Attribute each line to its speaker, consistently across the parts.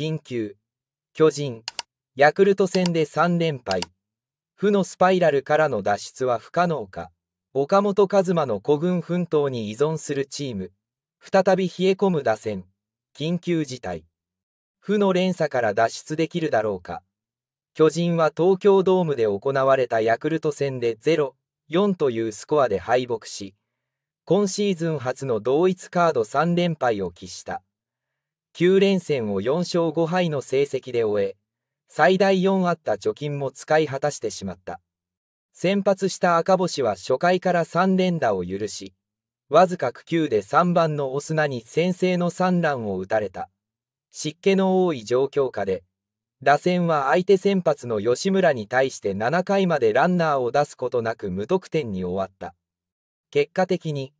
Speaker 1: 緊急、巨人、ヤクルト戦で3連敗。負のスパイラルからの脱出は不可能か。岡本和真の孤軍奮闘に依存するチーム。再び冷え込む打線。緊急事態。負の連鎖から脱出できるだろうか。巨人は東京ドームで行われたヤクルト戦で0、4というスコアで敗北し、今シーズン初の同一カード3連敗を喫した。9連戦を4勝5敗の成績で終え、最大4あった貯金も使い果たしてしまった。先発した赤星は初回から3連打を許し、わずか9球で3番のオスナに先制の3ランを打たれた。湿気の多い状況下で、打線は相手先発の吉村に対して7回までランナーを出すことなく無得点に終わった。結果的に、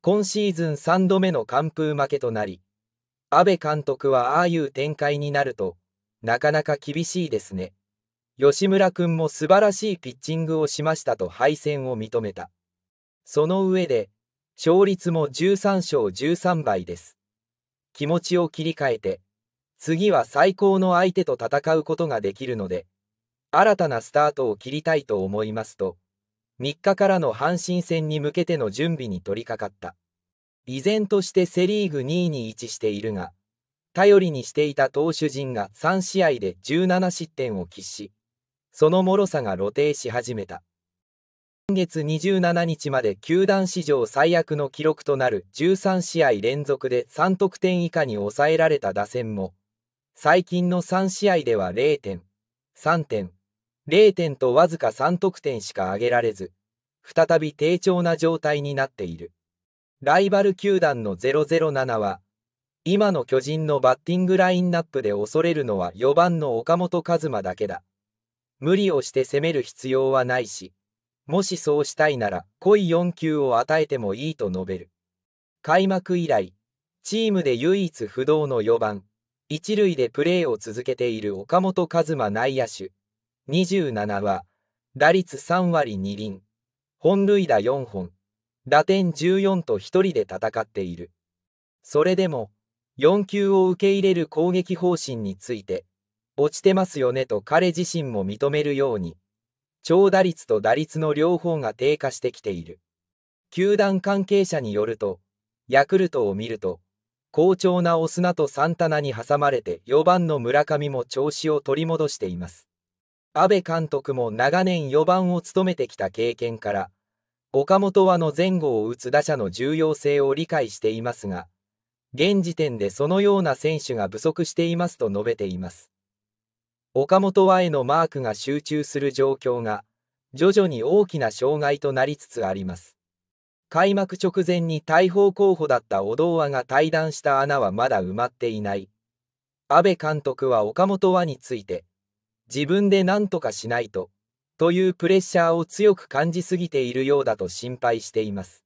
Speaker 1: 今シーズン3度目の完封負けとなり、安倍監督はああいう展開になると、なかなか厳しいですね。吉村君も素晴らしいピッチングをしましたと敗戦を認めた。その上で、勝率も13勝13倍です。気持ちを切り替えて、次は最高の相手と戦うことができるので、新たなスタートを切りたいと思いますと、3日からの阪神戦に向けての準備に取り掛かった。依然としてセ・リーグ2位に位置しているが、頼りにしていた投手陣が3試合で17失点を喫し、その脆さが露呈し始めた。今月27日まで球団史上最悪の記録となる13試合連続で3得点以下に抑えられた打線も、最近の3試合では0点、3点、0点とわずか3得点しか挙げられず、再び低調な状態になっている。ライバル球団の007は、今の巨人のバッティングラインナップで恐れるのは4番の岡本和真だけだ。無理をして攻める必要はないし、もしそうしたいなら、濃い4球を与えてもいいと述べる。開幕以来、チームで唯一不動の4番、一塁でプレーを続けている岡本和真内野手、27は、打率3割2輪、本塁打4本、打点14と一人で戦っている。それでも、4球を受け入れる攻撃方針について、落ちてますよねと彼自身も認めるように、長打率と打率の両方が低下してきている。球団関係者によると、ヤクルトを見ると、好調なオスナとサンタナに挟まれて4番の村上も調子を取り戻しています。安倍監督も長年4番を務めてきた経験から、岡本はの前後を打つ打者の重要性を理解していますが、現時点でそのような選手が不足していますと述べています。岡本はへのマークが集中する状況が、徐々に大きな障害となりつつあります。開幕直前に大砲候補だった小童和が退団した穴はまだ埋まっていない。安倍監督は岡本和について、自分で何とかしないと、というプレッシャーを強く感じすぎているようだと心配しています。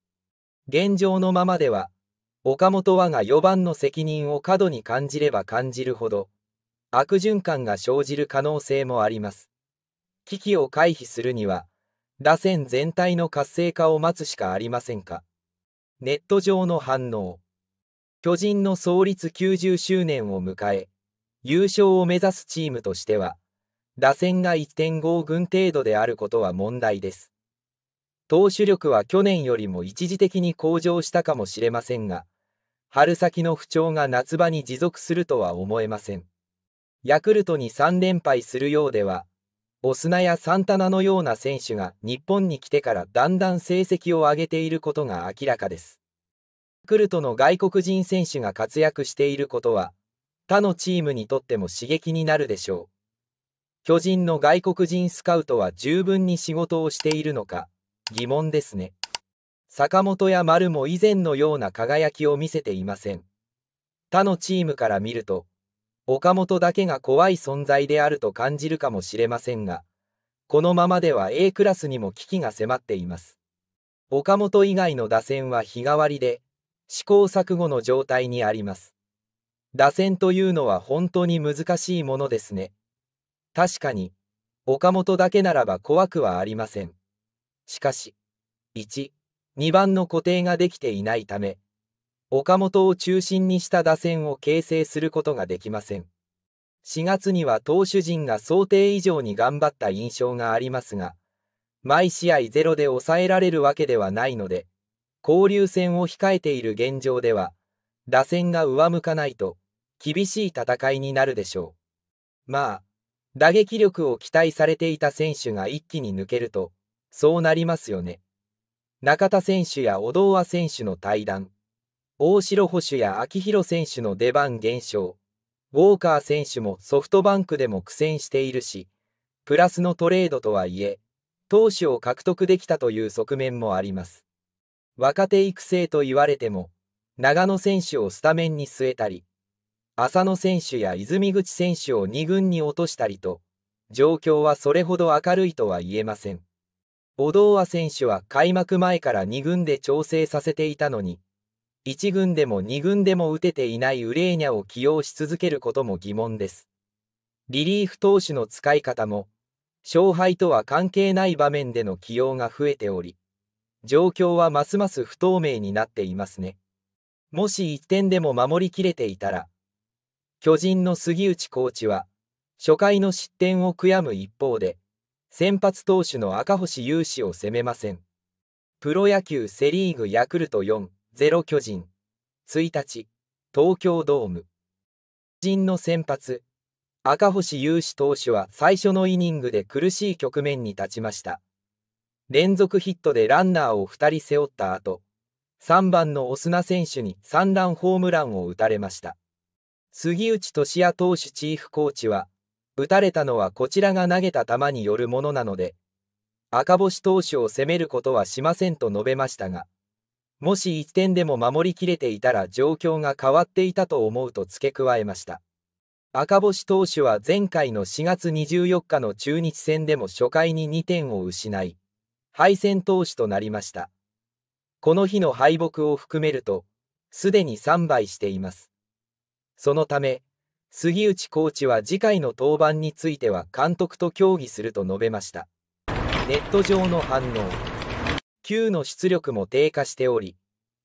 Speaker 1: 現状のままでは、岡本和が4番の責任を過度に感じれば感じるほど、悪循環が生じる可能性もあります。危機を回避するには、打線全体の活性化を待つしかありませんか。ネット上の反応。巨人の創立90周年を迎え、優勝を目指すチームとしては、打線が1.5軍程度であることは問題です。投手力は去年よりも一時的に向上したかもしれませんが、春先の不調が夏場に持続するとは思えません。ヤクルトに3連敗するようでは、オスナやサンタナのような選手が日本に来てからだんだん成績を上げていることが明らかです。ヤクルトの外国人選手が活躍していることは、他のチームにとっても刺激になるでしょう。巨人の外国人スカウトは十分に仕事をしているのか、疑問ですね。坂本や丸も以前のような輝きを見せていません。他のチームから見ると、岡本だけが怖い存在であると感じるかもしれませんが、このままでは A クラスにも危機が迫っています。岡本以外の打線は日替わりで、試行錯誤の状態にあります。打線というのは本当に難しいものですね。確かに、岡本だけならば怖くはありません。しかし、1、2番の固定ができていないため、岡本を中心にした打線を形成することができません。4月には投手陣が想定以上に頑張った印象がありますが、毎試合ゼロで抑えられるわけではないので、交流戦を控えている現状では、打線が上向かないと、厳しい戦いになるでしょう。まあ、打撃力を期待されていた選手が一気に抜けると、そうなりますよね。中田選手や小道和選手の対談、大城捕手や秋広選手の出番減少、ウォーカー選手もソフトバンクでも苦戦しているし、プラスのトレードとはいえ、投手を獲得できたという側面もあります。若手育成と言われても、長野選手をスタメンに据えたり、浅野選手や泉口選手を2軍に落としたりと、状況はそれほど明るいとは言えません。小童和選手は開幕前から2軍で調整させていたのに、1軍でも2軍でも打てていないウレーニャを起用し続けることも疑問です。リリーフ投手の使い方も、勝敗とは関係ない場面での起用が増えており、状況はますます不透明になっていますね。もし1点でも守りきれていたら、巨人の杉内コーチは、初回の失点を悔やむ一方で、先発投手の赤星雄志を責めません。プロ野球セ・リーグヤクルト4-0巨人。1日、東京ドーム。巨人の先発、赤星雄志投手は最初のイニングで苦しい局面に立ちました。連続ヒットでランナーを2人背負った後、3番のオスナ選手に3ランホームランを打たれました。杉内俊也投手チーフコーチは、打たれたのはこちらが投げた球によるものなので、赤星投手を責めることはしませんと述べましたが、もし1点でも守りきれていたら状況が変わっていたと思うと付け加えました。赤星投手は前回の4月24日の中日戦でも初回に2点を失い、敗戦投手となりました。この日の敗北を含めると、すでに3敗しています。そのため、杉内コーチは次回の登板については監督と協議すると述べました。ネット上の反応。球の出力も低下しており、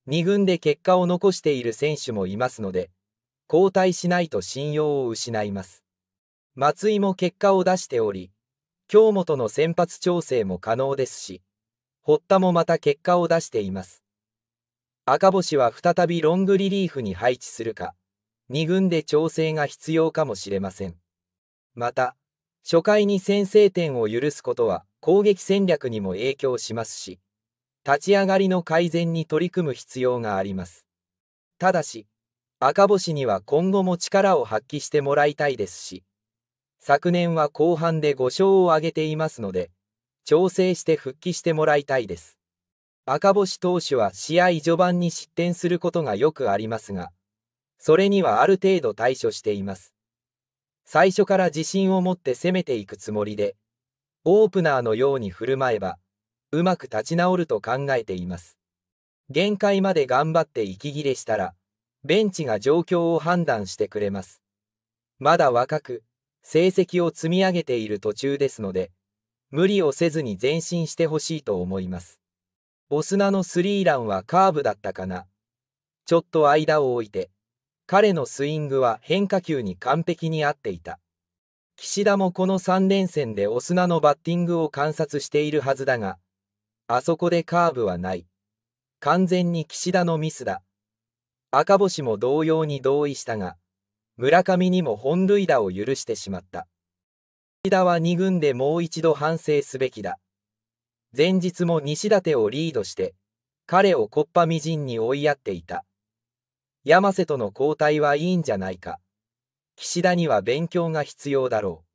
Speaker 1: 2軍で結果を残している選手もいますので、交代しないと信用を失います。松井も結果を出しており、京本の先発調整も可能ですし、堀田もまた結果を出しています。赤星は再びロングリリーフに配置するか、2軍で調整が必要かもしれません。また、初回に先制点を許すことは攻撃戦略にも影響しますし、立ち上がりの改善に取り組む必要があります。ただし、赤星には今後も力を発揮してもらいたいですし、昨年は後半で5勝を挙げていますので、調整して復帰してもらいたいです。赤星投手は試合序盤に失点することがよくありますが、それにはある程度対処しています。最初から自信を持って攻めていくつもりで、オープナーのように振る舞えば、うまく立ち直ると考えています。限界まで頑張って息切れしたら、ベンチが状況を判断してくれます。まだ若く、成績を積み上げている途中ですので、無理をせずに前進してほしいと思います。オスナのスリーランはカーブだったかな。ちょっと間を置いて、彼のスイングは変化球に完璧に合っていた。岸田もこの3連戦でオスナのバッティングを観察しているはずだが、あそこでカーブはない。完全に岸田のミスだ。赤星も同様に同意したが、村上にも本塁打を許してしまった。岸田は2軍でもう一度反省すべきだ。前日も西舘をリードして、彼を木っ端みじんに追いやっていた。山瀬との交代はいいんじゃないか。岸田には勉強が必要だろう。